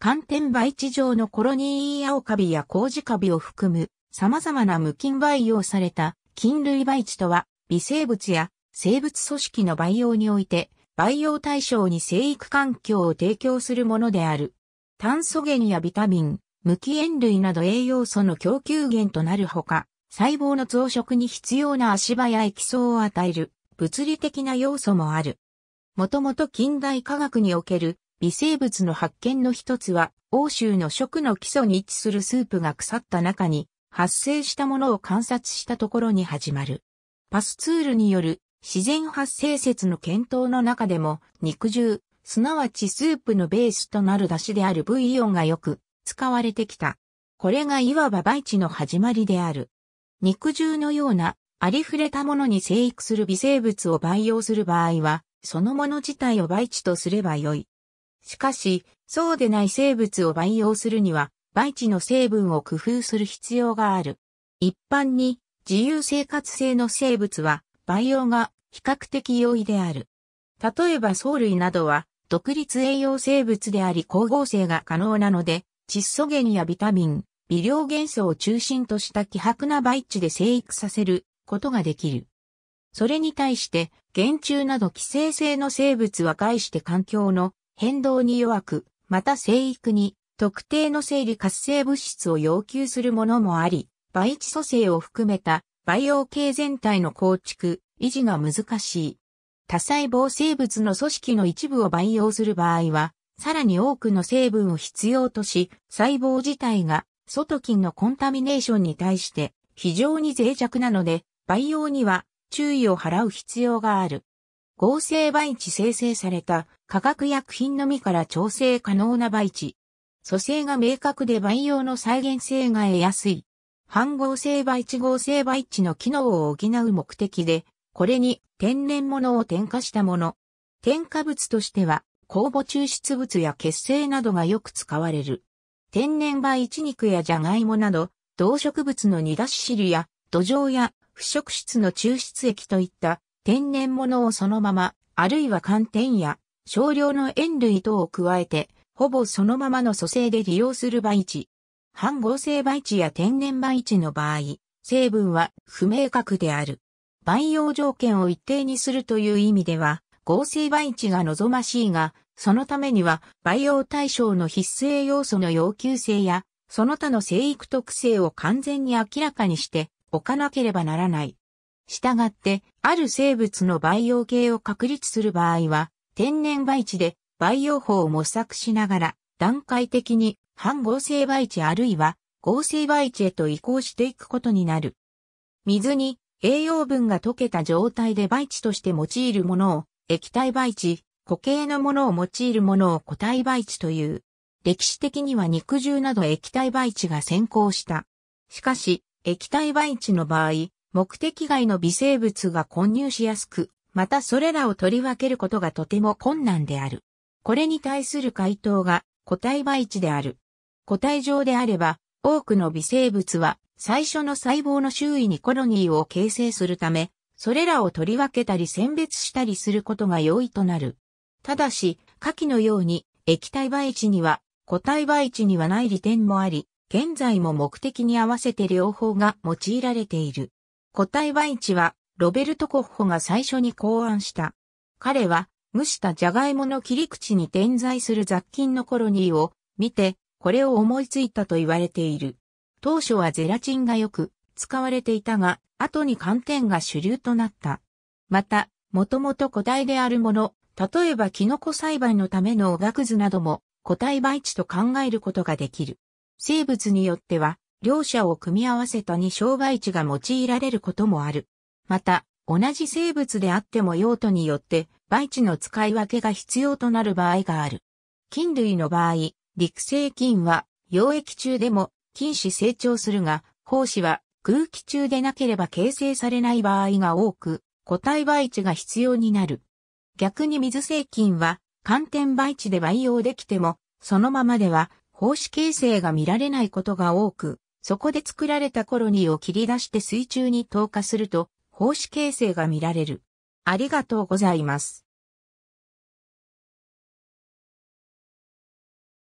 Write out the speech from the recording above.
寒天培地上のコロニー青カビやウジカビを含む様々な無菌培養された菌類培地とは微生物や生物組織の培養において培養対象に生育環境を提供するものである。炭素源やビタミン、無機塩類など栄養素の供給源となるほか、細胞の増殖に必要な足場や液層を与える物理的な要素もある。もともと近代科学における微生物の発見の一つは、欧州の食の基礎に位置するスープが腐った中に発生したものを観察したところに始まる。パスツールによる自然発生説の検討の中でも肉汁、すなわちスープのベースとなる出汁であるブイヨンがよく使われてきた。これがいわば培地の始まりである。肉汁のようなありふれたものに生育する微生物を培養する場合は、そのもの自体を培地とすればよい。しかし、そうでない生物を培養するには、培地の成分を工夫する必要がある。一般に、自由生活性の生物は、培養が比較的容易である。例えば藻類などは、独立栄養生物であり光合成が可能なので、窒素源やビタミン、微量元素を中心とした希薄な培地で生育させることができる。それに対して、原虫など寄生性の生物は概して環境の変動に弱く、また生育に特定の生理活性物質を要求するものもあり、培地組成を含めた培養系全体の構築、維持が難しい。多細胞生物の組織の一部を培養する場合は、さらに多くの成分を必要とし、細胞自体が外菌のコンタミネーションに対して非常に脆弱なので、培養には注意を払う必要がある。合成培地生成された化学薬品のみから調整可能な培地。組成が明確で培養の再現性が得やすい。半合成培地合成培地の機能を補う目的で、これに天然物を添加したもの。添加物としては、酵母抽出物や血清などがよく使われる。天然培地肉やジャガイモなど、動植物の煮出し汁や土壌や腐食質の抽出液といった天然物をそのまま、あるいは寒天や少量の塩類等を加えて、ほぼそのままの組成で利用する培地。半合成培地や天然培地の場合、成分は不明確である。培養条件を一定にするという意味では、合成培地が望ましいが、そのためには培養対象の必須栄養素の要求性や、その他の生育特性を完全に明らかにしておかなければならない。したがって、ある生物の培養系を確立する場合は、天然培地で培養法を模索しながら段階的に半合成培地あるいは合成培地へと移行していくことになる。水に栄養分が溶けた状態で培地として用いるものを液体培地、固形のものを用いるものを固体培地という。歴史的には肉汁など液体培地が先行した。しかし、液体培地の場合、目的外の微生物が混入しやすく、またそれらを取り分けることがとても困難である。これに対する回答が個体培地である。個体上であれば、多くの微生物は最初の細胞の周囲にコロニーを形成するため、それらを取り分けたり選別したりすることが容易となる。ただし、下記のように液体培地には個体培地にはない利点もあり、現在も目的に合わせて両方が用いられている。個体培地はロベルト・コッホが最初に考案した。彼は、蒸したジャガイモの切り口に点在する雑菌のコロニーを見て、これを思いついたと言われている。当初はゼラチンがよく使われていたが、後に寒天が主流となった。また、もともと個体であるもの、例えばキノコ栽培のためのおがくずなども個体培地と考えることができる。生物によっては、両者を組み合わせたに小害値が用いられることもある。また、同じ生物であっても用途によって培地の使い分けが必要となる場合がある。菌類の場合、陸生菌は溶液中でも菌糸成長するが、胞子は空気中でなければ形成されない場合が多く、個体培地が必要になる。逆に水生菌は寒天培地で培養できても、そのままでは胞子形成が見られないことが多く、そこで作られたコロニーを切り出して水中に投下すると、奉仕形成が見られる。ありがとうございます。